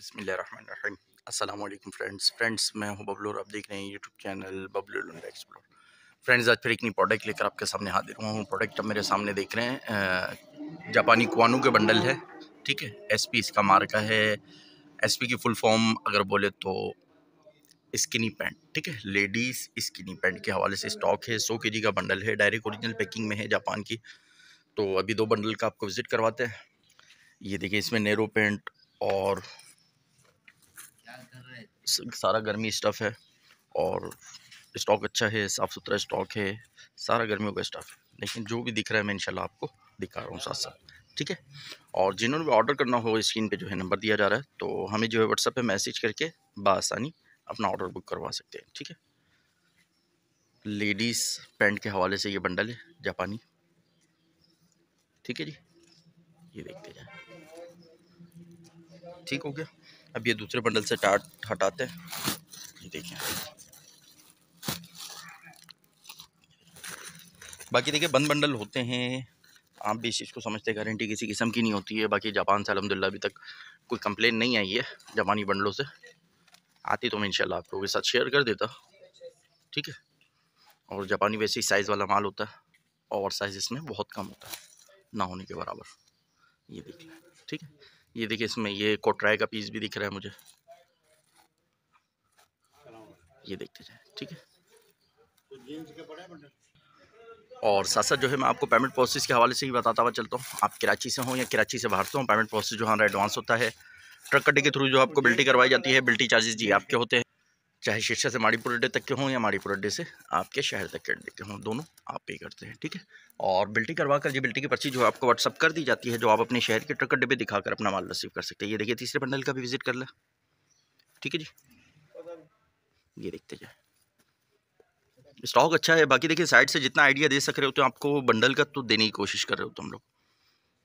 अस्सलाम वालेकुम friends friends मैं हूं बबलू और आप देख रहे हैं YouTube channel Bablu explore friends आज फिर एक नई प्रोडक्ट लेकर आपके सामने हाजिर हुआ हूँ प्रोडक्ट अब मेरे सामने देख रहे हैं जापानी कुआनू के बंडल है ठीक है एस पी इसका मार्का है एस पी की फुल फॉर्म अगर बोले तो स्किनी पैंट ठीक है लेडीज़ स्किनी पैंट के हवाले से स्टॉक है सौ के जी का बंडल है डायरेक्ट औरिजिनल पैकिंग में है जापान की तो अभी दो बंडल का आपको विज़िट करवाते हैं ये देखिए इसमें नेरो पेंट और सारा गर्मी स्टफ़ है और स्टॉक अच्छा है साफ़ सुथरा स्टॉक है सारा गर्मियों का स्टफ़ है लेकिन जो भी दिख रहा है मैं इंशाल्लाह आपको दिखा रहा हूँ साथ साथ ठीक है और जिन्होंने भी ऑर्डर करना हो स्क्रीन पे जो है नंबर दिया जा रहा है तो हमें जो है व्हाट्सएप पे मैसेज करके बसानी अपना ऑर्डर बुक करवा सकते हैं ठीक है लेडीज़ पेंट के हवाले से ये बंडल है जापानी ठीक है जी ये देखते जाए ठीक हो गया अब ये दूसरे बंडल से टाट हटाते हैं देखिए बाकी देखिए बंद बंडल होते हैं आप भी इस चीज़ को समझते गारंटी किसी किस्म की नहीं होती है बाकी जापान से अलहमदिल्ला अभी तक कोई कंप्लेन नहीं आई है जापानी बंडलों से आती तो मैं इनशाला आप लोगों के साथ शेयर कर देता ठीक है और जापानी वैसे ही साइज़ वाला माल होता है ओवर साइज़ इसमें बहुत कम होता है ना होने के बराबर ये देख ठीक है ये देखिए इसमें ये कोटराय का पीस भी दिख रहा है मुझे ये देखते जाए ठीक है और साथ साथ जो है मैं आपको पेमेंट प्रोसेस के हवाले से ही बताता हुआ चलता हूँ आप कराची से हों या कराची से बाहर से हो पेमेंट प्रोसेस जो हमारा एडवांस होता है ट्रक कटे के थ्रू जो आपको बिल्टी करवाई जाती है बिल्टी चार्जेस जी आपके होते हैं चाहे शीर्षा से माड़ीपुर अड्डे तक के हों या माड़ीपुर अड्डे से आपके शहर तक के अड्डे के हों दोनों आप पे करते हैं ठीक है और बिल्टी करवा कर जी बिल्टी की पर्ची जो है आपको व्हाट्सअप कर दी जाती है जो आप अपने शहर के ट्रक अड्डे पर दिखाकर अपना माल रिसीव कर सकते हैं ये देखिए तीसरे पंडल का भी विजिट कर लें ठीक है जी ये देखते जाए स्टॉक अच्छा है बाकी देखिए साइड से जितना आइडिया दे सक रहे हो तो आपको बंडल का तो देने की कोशिश कर रहे हो तुम लोग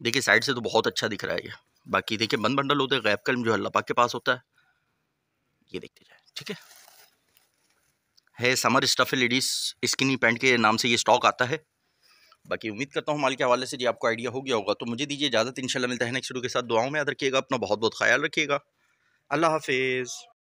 देखिए साइड से तो बहुत अच्छा दिख रहा है ये बाकी देखिए बंद बंडल होते हैं गैप कलम जो है लपाक के पास होता है ये देखते जाए ठीक है है summer stuff ladies skinny pant के नाम से ये स्टॉक आता है बाकी उम्मीद करता हूँ माल के हवाले से जी आपको आइडिया हो गया होगा तो मुझे दीजिए इजाज़त इंशाल्लाह मिलता है नेक्स्ट वीडियो के साथ दुआओं में याद रखिएगा अपना बहुत बहुत ख्याल रखिएगा अल्लाह हाफिज़